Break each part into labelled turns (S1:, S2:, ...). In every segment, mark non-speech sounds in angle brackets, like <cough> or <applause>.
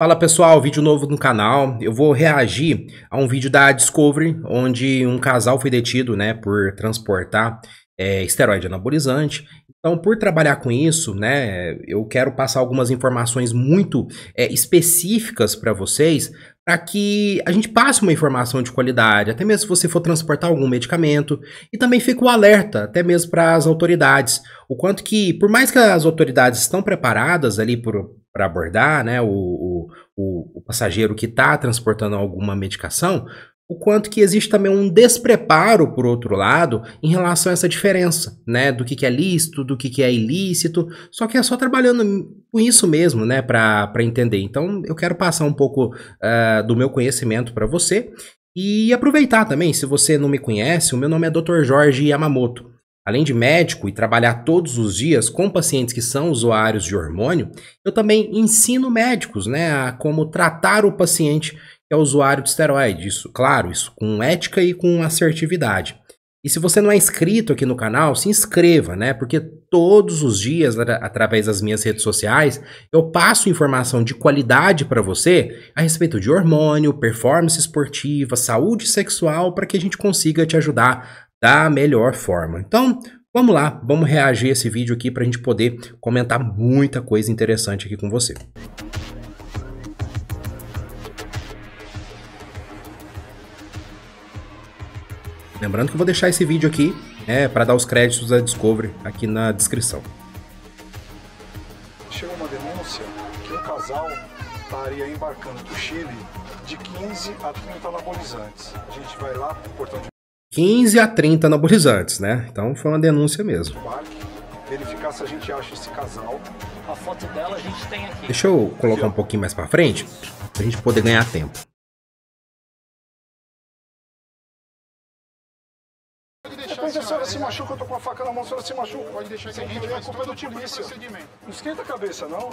S1: Fala pessoal, vídeo novo no canal. Eu vou reagir a um vídeo da Discovery, onde um casal foi detido né, por transportar é, esteroide anabolizante. Então, por trabalhar com isso, né, eu quero passar algumas informações muito é, específicas para vocês, para que a gente passe uma informação de qualidade, até mesmo se você for transportar algum medicamento, e também fica o alerta, até mesmo para as autoridades, o quanto que, por mais que as autoridades estão preparadas ali por, para abordar né, o, o, o passageiro que está transportando alguma medicação, o quanto que existe também um despreparo, por outro lado, em relação a essa diferença, né? Do que, que é lícito, do que, que é ilícito. Só que é só trabalhando com isso mesmo, né? Para entender. Então, eu quero passar um pouco uh, do meu conhecimento para você e aproveitar também, se você não me conhece, o meu nome é Dr. Jorge Yamamoto. Além de médico e trabalhar todos os dias com pacientes que são usuários de hormônio, eu também ensino médicos né, a como tratar o paciente que é usuário de esteroide. Isso, claro, isso com ética e com assertividade. E se você não é inscrito aqui no canal, se inscreva, né? Porque todos os dias, através das minhas redes sociais, eu passo informação de qualidade para você a respeito de hormônio, performance esportiva, saúde sexual, para que a gente consiga te ajudar da melhor forma. Então, vamos lá, vamos reagir a esse vídeo aqui para a gente poder comentar muita coisa interessante aqui com você. Lembrando que eu vou deixar esse vídeo aqui né, para dar os créditos da Discovery aqui na descrição. Chegou uma denúncia que um casal estaria embarcando do Chile de 15 a 30 anabolizantes. A gente vai lá para o portão de 15 a 30 anabolizantes, né? Então foi uma denúncia mesmo. Verificar se a gente acha esse casal. A foto dela a gente tem aqui. Deixa eu colocar um pouquinho mais para frente, pra gente poder ganhar tempo. Depois a senhora se machuca, eu tô com a faca na mão, a senhora se machuca. Pode deixar que a gente vai culpa é do tipo polícia. Não esquenta a cabeça, não.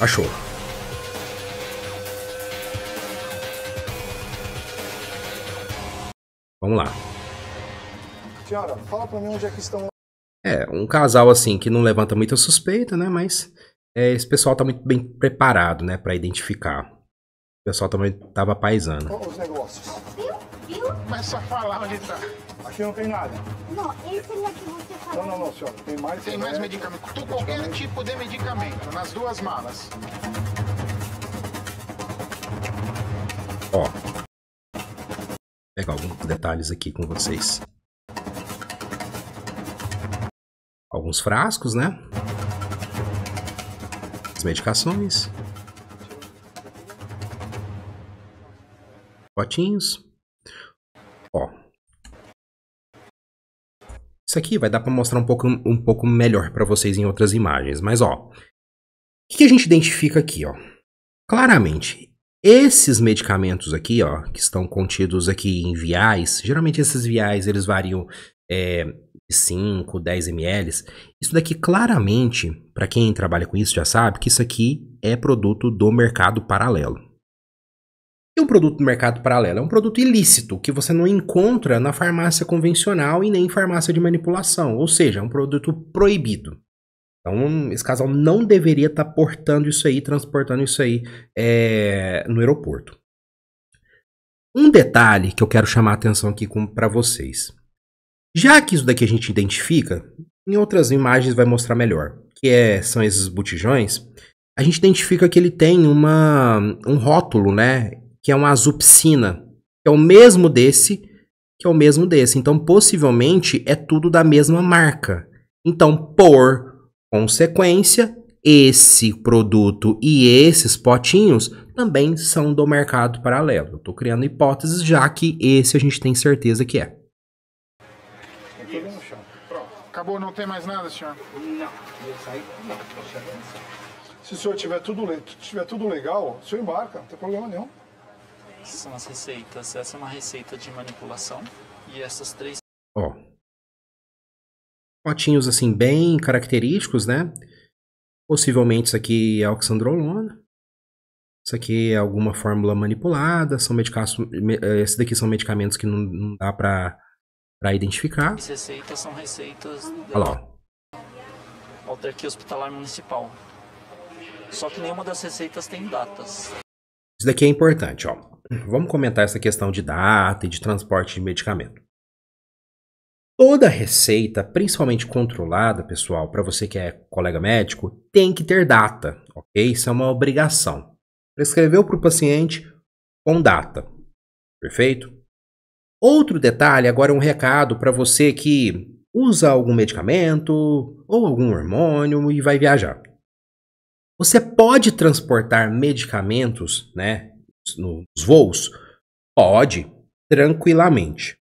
S1: Achou. Vamos lá. Tiara, fala pra mim onde é que estão. É, um casal assim que não levanta muita suspeita, né? Mas é, esse pessoal tá muito bem preparado, né? Pra identificar. O pessoal também tava paisando. Oh, os negócios. Viu? Viu? Começa a falar onde tá. Aqui não tem nada. Não, esse é que você falou. Não, não, não, senhora. Tem mais, tem mais medicamento. Tu, qualquer tipo de medicamento. Nas duas malas. Ó, pegar alguns detalhes aqui com vocês. Alguns frascos, né? As medicações. Potinhos. Ó. Isso aqui vai dar para mostrar um pouco, um pouco melhor para vocês em outras imagens, mas ó. O que, que a gente identifica aqui, ó? Claramente, esses medicamentos aqui, ó, que estão contidos aqui em viais, geralmente esses viais eles variam é, 5, 10 ml. Isso daqui claramente, para quem trabalha com isso já sabe que isso aqui é produto do mercado paralelo. E um produto do mercado paralelo é um produto ilícito que você não encontra na farmácia convencional e nem em farmácia de manipulação, ou seja, é um produto proibido. Então, esse casal não deveria estar tá portando isso aí, transportando isso aí é, no aeroporto. Um detalhe que eu quero chamar a atenção aqui para vocês. Já que isso daqui a gente identifica, em outras imagens vai mostrar melhor, que é, são esses botijões, a gente identifica que ele tem uma, um rótulo, né? Que é uma azul piscina, que é o mesmo desse, que é o mesmo desse. Então, possivelmente, é tudo da mesma marca. Então, por Consequência, esse produto e esses potinhos também são do mercado paralelo. estou criando hipóteses, já que esse a gente tem certeza que é. Acabou, não tem mais nada, senhor? Não, eu Se o senhor tiver tudo, tiver tudo legal, o senhor embarca, não tem problema nenhum. São as receitas. Essa é uma receita de manipulação. E essas três potinhos assim bem característicos, né? Possivelmente isso aqui é oxandrolona. Isso aqui é alguma fórmula manipulada, são medicamentos. Eh, esses daqui são medicamentos que não, não dá para identificar. Essas receitas são receitas Olha lá. Autarquia Hospitalar Municipal. Só que nenhuma das receitas tem datas. Isso daqui é importante, ó. Vamos comentar essa questão de data e de transporte de medicamento. Toda receita, principalmente controlada, pessoal, para você que é colega médico, tem que ter data, ok? Isso é uma obrigação. Prescreveu para o paciente com data, perfeito? Outro detalhe, agora um recado para você que usa algum medicamento ou algum hormônio e vai viajar. Você pode transportar medicamentos, né, nos voos? Pode, tranquilamente.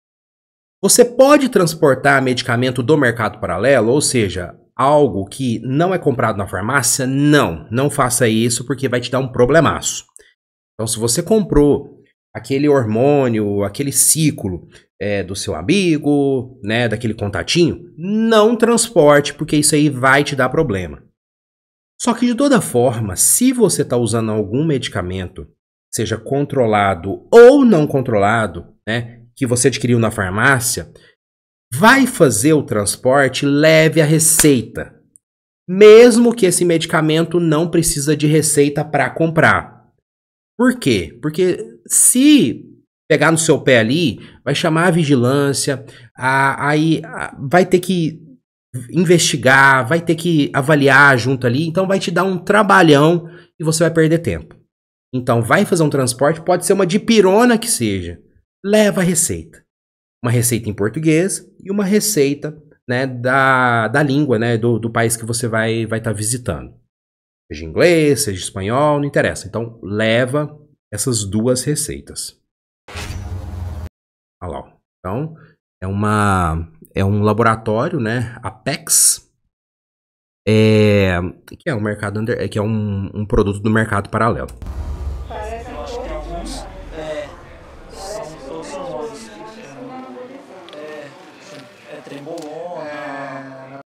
S1: Você pode transportar medicamento do mercado paralelo, ou seja, algo que não é comprado na farmácia? Não, não faça isso porque vai te dar um problemaço. Então, se você comprou aquele hormônio, aquele ciclo é, do seu amigo, né, daquele contatinho, não transporte porque isso aí vai te dar problema. Só que de toda forma, se você está usando algum medicamento, seja controlado ou não controlado, né, que você adquiriu na farmácia, vai fazer o transporte, leve a receita. Mesmo que esse medicamento não precisa de receita para comprar. Por quê? Porque se pegar no seu pé ali, vai chamar a vigilância, aí vai ter que investigar, vai ter que avaliar junto ali, então vai te dar um trabalhão e você vai perder tempo. Então vai fazer um transporte, pode ser uma dipirona que seja leva a receita. Uma receita em português e uma receita né, da, da língua né, do, do país que você vai estar vai tá visitando. Seja inglês, seja espanhol, não interessa. Então, leva essas duas receitas. Olha lá. Então, é, uma, é um laboratório, né? Apex. É, que é um mercado under, que é um, um produto do mercado paralelo.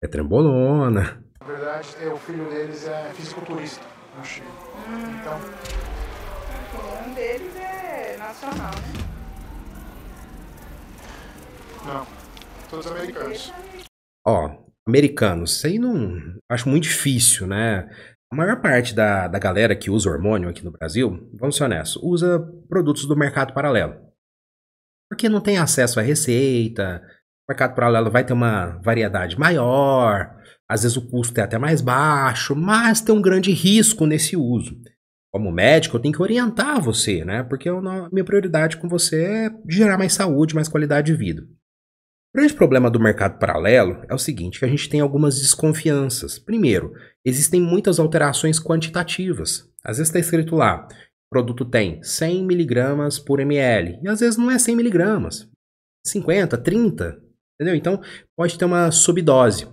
S1: é trembolona. Na verdade, é, o filho deles é fisiculturista, hum. Então. É, um deles é nacional, né? Não. Todos americanos. Ó, americanos, isso aí não. Acho muito difícil, né? A maior parte da, da galera que usa hormônio aqui no Brasil, vamos ser honestos, usa produtos do mercado paralelo. Porque não tem acesso à receita, mercado paralelo vai ter uma variedade maior, às vezes o custo é até mais baixo, mas tem um grande risco nesse uso. Como médico, eu tenho que orientar você, né? Porque eu não, minha prioridade com você é gerar mais saúde, mais qualidade de vida. O grande problema do mercado paralelo é o seguinte, que a gente tem algumas desconfianças. Primeiro, existem muitas alterações quantitativas. Às vezes está escrito lá, o produto tem 100 miligramas por ml, e às vezes não é 100 miligramas, 50, 30. Entendeu? Então, pode ter uma subdose.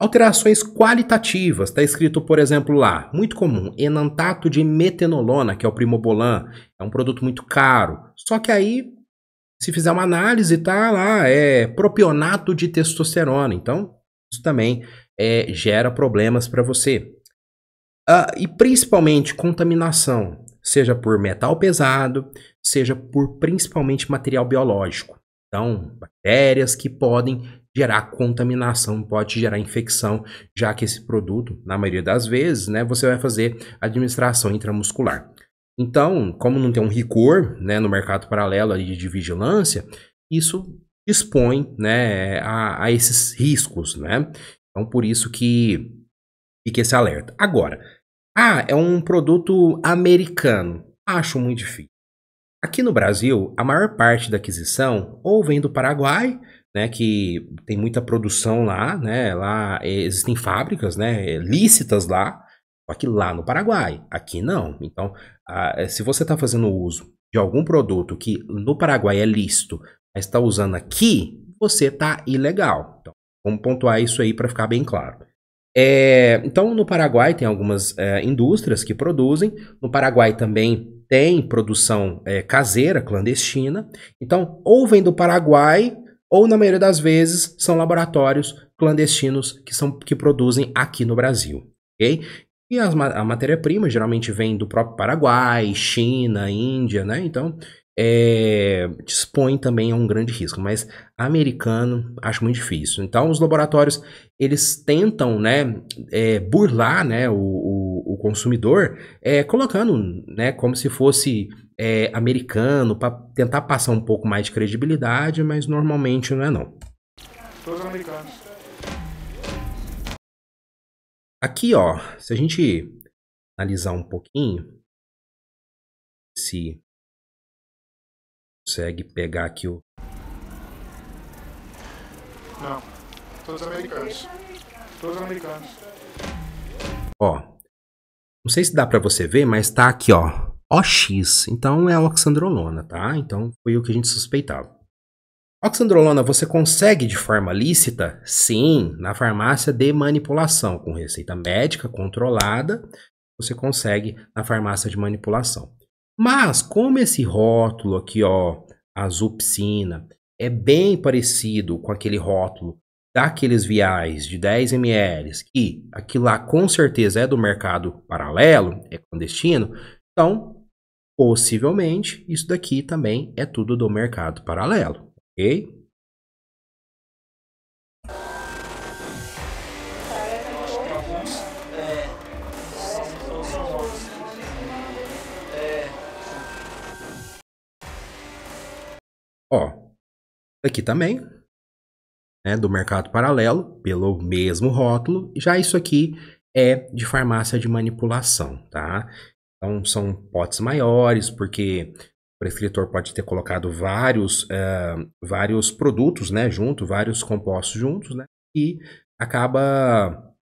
S1: Alterações qualitativas, está escrito, por exemplo, lá, muito comum, enantato de metenolona, que é o primobolan, é um produto muito caro. Só que aí, se fizer uma análise, tá lá, é propionato de testosterona. Então, isso também é, gera problemas para você. Ah, e principalmente contaminação, seja por metal pesado, seja por principalmente material biológico. Então, bactérias que podem gerar contaminação, pode gerar infecção, já que esse produto, na maioria das vezes, né, você vai fazer administração intramuscular. Então, como não tem um rigor né, no mercado paralelo ali de vigilância, isso expõe né, a, a, esses riscos. Né? Então, por isso que fica esse alerta. Agora, ah, é um produto americano. Acho muito difícil. Aqui no Brasil, a maior parte da aquisição ou vem do Paraguai, né, que tem muita produção lá, né, lá existem fábricas, né, lícitas lá, só que lá no Paraguai, aqui não. Então, a, eh, se você está fazendo uso de algum produto que no Paraguai é lícito, mas está usando aqui, você está ilegal. Então, vamos pontuar isso aí para ficar bem claro. É, então, no Paraguai tem algumas é, indústrias que produzem, no Paraguai também tem produção é, caseira, clandestina. Então, ou vem do Paraguai, ou na maioria das vezes são laboratórios clandestinos que, são, que produzem aqui no Brasil. Okay? E as, a matéria-prima geralmente vem do próprio Paraguai, China, Índia, né? Então, é, dispõe também a um grande risco, mas americano acho muito difícil. Então, os laboratórios, eles tentam, né, é, burlar, né, o, o consumidor é, colocando né, como se fosse é, americano, para tentar passar um pouco mais de credibilidade, mas normalmente não é não. Todos americanos. Aqui, ó, se a gente analisar um pouquinho, se consegue pegar aqui o. Não, todos americanos. Todos americanos. Não sei se dá para você ver, mas tá aqui, ó. OX, então é oxandrolona, tá? Então foi o que a gente suspeitava. Oxandrolona você consegue de forma lícita? Sim, na farmácia de manipulação, com receita médica controlada, você consegue na farmácia de manipulação. Mas como esse rótulo aqui, ó, azul piscina, é bem parecido com aquele rótulo daqueles viais de 10 ml, que aqui lá com certeza é do mercado paralelo, é clandestino, então possivelmente isso daqui também é tudo do mercado paralelo, ok? Ó, aqui também né, do mercado paralelo, pelo mesmo rótulo. Já isso aqui é de farmácia de manipulação, tá? Então são potes maiores, porque o prescritor pode ter colocado vários, uh, vários produtos né, junto, vários compostos juntos, né? E acaba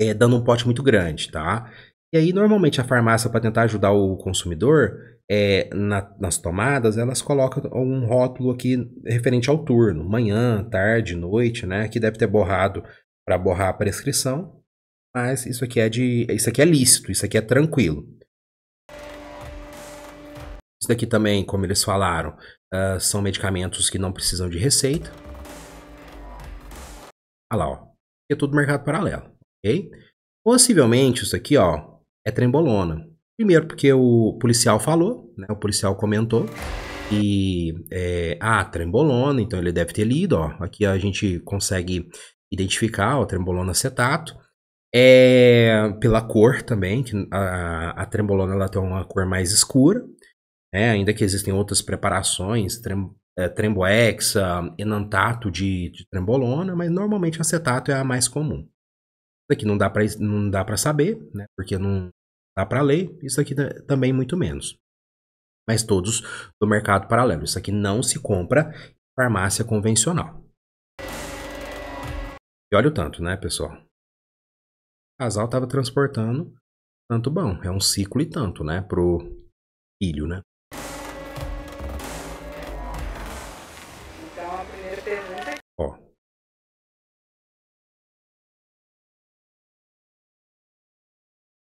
S1: é, dando um pote muito grande, tá? E aí, normalmente, a farmácia, para tentar ajudar o consumidor, é, na, nas tomadas, elas colocam um rótulo aqui referente ao turno, manhã, tarde, noite, né? Que deve ter borrado para borrar a prescrição, mas isso aqui é de, isso aqui é lícito, isso aqui é tranquilo. Isso daqui também, como eles falaram, uh, são medicamentos que não precisam de receita. Olha lá, ó. Aqui é tudo mercado paralelo, ok? Possivelmente isso aqui, ó, é trembolona. Primeiro, porque o policial falou, né? O policial comentou. E. É, ah, trembolona, então ele deve ter lido, ó. Aqui a gente consegue identificar, o trembolona acetato. É, pela cor também, que a, a trembolona ela tem uma cor mais escura, né? ainda que existem outras preparações, trem, é, tremboexa, enantato de, de, trembolona, mas normalmente acetato é a mais comum. Aqui não dá para não dá para saber, né? porque não, Dá tá para ler, isso aqui também muito menos. Mas todos do mercado paralelo. Isso aqui não se compra em farmácia convencional. E olha o tanto, né, pessoal? O casal estava transportando tanto bom. É um ciclo e tanto, né, pro filho, né?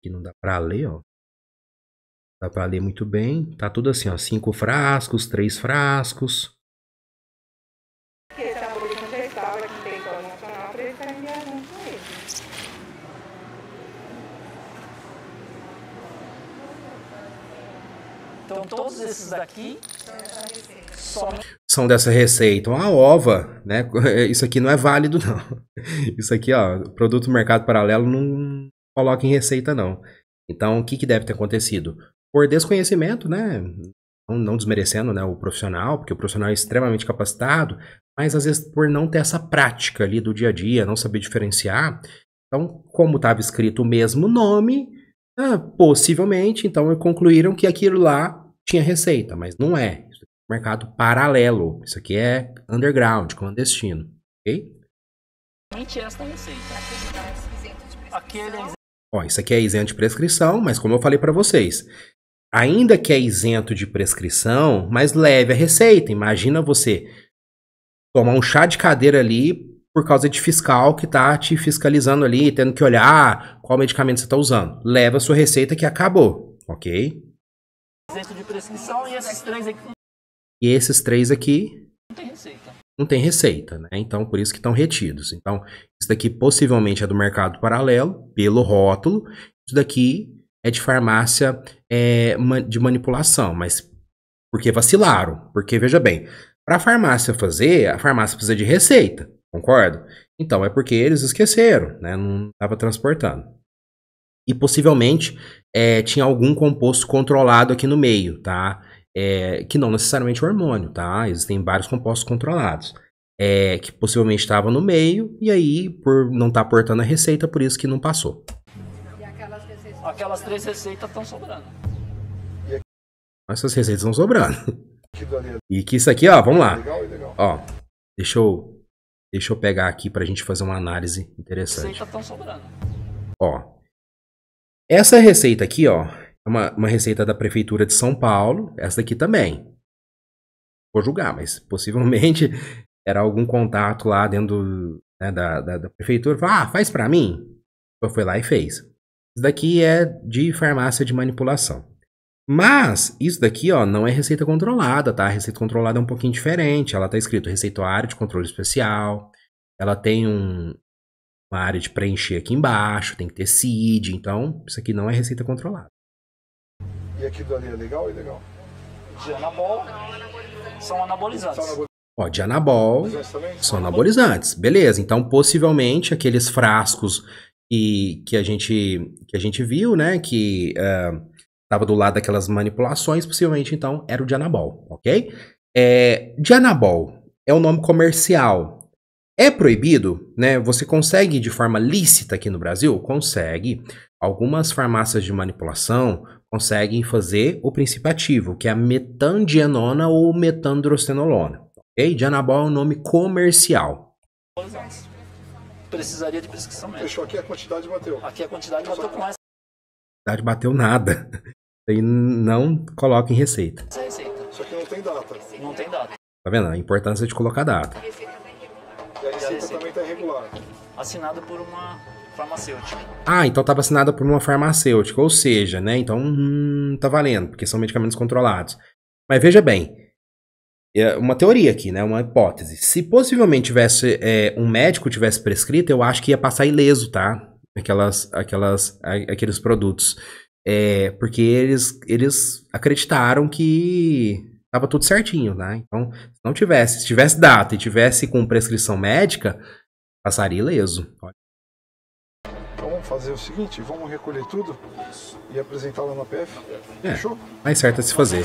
S1: que não dá para ler, ó. Dá para ler muito bem. Tá tudo assim, ó, cinco frascos, três frascos. Tá então todos esses daqui são dessa receita. Uma ova, né? <laughs> Isso aqui não é válido não. Isso aqui, ó, produto mercado paralelo não coloca em receita, não. Então, o que, que deve ter acontecido? Por desconhecimento, né? Não, não desmerecendo né, o profissional, porque o profissional é extremamente capacitado, mas às vezes por não ter essa prática ali do dia a dia, não saber diferenciar. Então, como estava escrito o mesmo nome, ah, possivelmente, então concluíram que aquilo lá tinha receita, mas não é. Isso aqui é um mercado paralelo. Isso aqui é underground, clandestino. Ok? Aquele Ó, isso aqui é isento de prescrição, mas como eu falei para vocês, ainda que é isento de prescrição, mas leve a receita. Imagina você tomar um chá de cadeira ali por causa de fiscal que tá te fiscalizando ali, tendo que olhar qual medicamento você está usando. Leva a sua receita que acabou, ok? Isento de prescrição e esses três aqui. E esses três aqui. Não tem receita não tem receita, né? Então, por isso que estão retidos. Então, isso daqui possivelmente é do mercado paralelo, pelo rótulo. Isso daqui é de farmácia é, de manipulação, mas porque vacilaram. Porque, veja bem, para a farmácia fazer, a farmácia precisa de receita, concorda? Então, é porque eles esqueceram, né? Não estava transportando. E possivelmente é, tinha algum composto controlado aqui no meio, tá? é, que não necessariamente é hormônio, tá? Existem vários compostos controlados. É, que possivelmente estava no meio e aí, por não estar tá aportando a receita, por isso que não passou. E aquelas, aquelas três receitas estão sobrando. Essas receitas estão sobrando. E que isso aqui, ó, vamos lá. Ó, deixa eu, deixa eu pegar aqui pra gente fazer uma análise interessante. estão sobrando. Ó, essa receita aqui, ó, uma, uma receita da Prefeitura de São Paulo, essa daqui também. Vou julgar, mas possivelmente <laughs> era algum contato lá dentro né, da, da, da, prefeitura. ah, faz para mim. foi lá e fez. Isso daqui é de farmácia de manipulação. Mas isso daqui ó, não é receita controlada, tá? A receita controlada é um pouquinho diferente. Ela tá escrito receituário de controle especial. Ela tem um, uma área de preencher aqui embaixo, tem que ter CID. Então, isso aqui não é receita controlada. E aquilo ali é legal ou ilegal? De anabol são anabolizantes. São anabolizantes. Ó, de anabol são anabolizantes. Beleza, então possivelmente aqueles frascos que, que, a, gente, que a gente viu, né, que estava eh, uh, do lado daquelas manipulações, possivelmente então era o de anabol, ok? É, de anabol é um nome comercial. É proibido, né? Você consegue de forma lícita aqui no Brasil? Consegue. Algumas farmácias de manipulação conseguem fazer o princípio ativo, que é a metandienona ou metandrostenolona. ok? Dianabol é um nome comercial. Precisaria de prescrição médica. Fechou, aqui é a quantidade bateu. Aqui é a quantidade bateu com mais. A quantidade bateu nada. E <laughs> não coloca em receita. Isso aqui não tem data. Não tem data. Tá vendo? A importância de colocar data. E a receita, receita. também está regulada. Assinada por uma farmacêutica. Ah, então estava assinada por uma farmacêutica, ou seja, né? Então hum, tá valendo, porque são medicamentos controlados. Mas veja bem, é uma teoria aqui, né? Uma hipótese. Se possivelmente tivesse é, um médico tivesse prescrito, eu acho que ia passar ileso, tá? Aquelas, aquelas, aqueles produtos. É, porque eles, eles acreditaram que tava tudo certinho, né? Então, se não tivesse, se tivesse data e tivesse com prescrição médica, passaria ileso. Então vamos fazer o seguinte, vamos recolher tudo e apresentar lá na PF. É, Fechou? Mais certo é se fazer.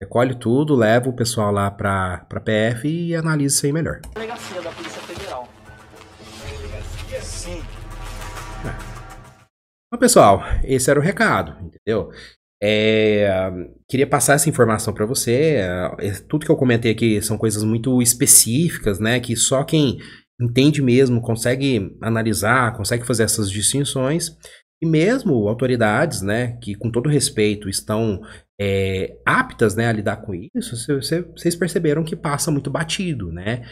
S1: Recolhe tudo, leva o pessoal lá pra, pra PF e analisa isso aí melhor. Delegacia da Polícia Federal. Delegacia? Sim. É. Então, pessoal, esse era o recado, entendeu? É, queria passar essa informação para você. É, é, tudo que eu comentei aqui são coisas muito específicas, né? Que só quem entende mesmo consegue analisar, consegue fazer essas distinções. E mesmo autoridades, né, que com todo respeito estão é, aptas, né, a lidar com isso, vocês perceberam que passa muito batido, né?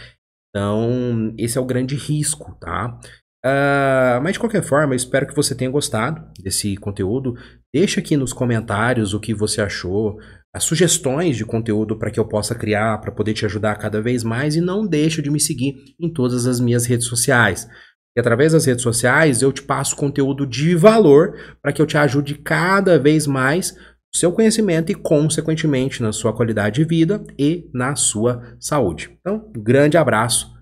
S1: Então, esse é o grande risco, tá? Uh, mas de qualquer forma, espero que você tenha gostado desse conteúdo. Deixa aqui nos comentários o que você achou, as sugestões de conteúdo para que eu possa criar, para poder te ajudar cada vez mais. E não deixa de me seguir em todas as minhas redes sociais. E através das redes sociais eu te passo conteúdo de valor para que eu te ajude cada vez mais seu conhecimento e, consequentemente, na sua qualidade de vida e na sua saúde. Então, um grande abraço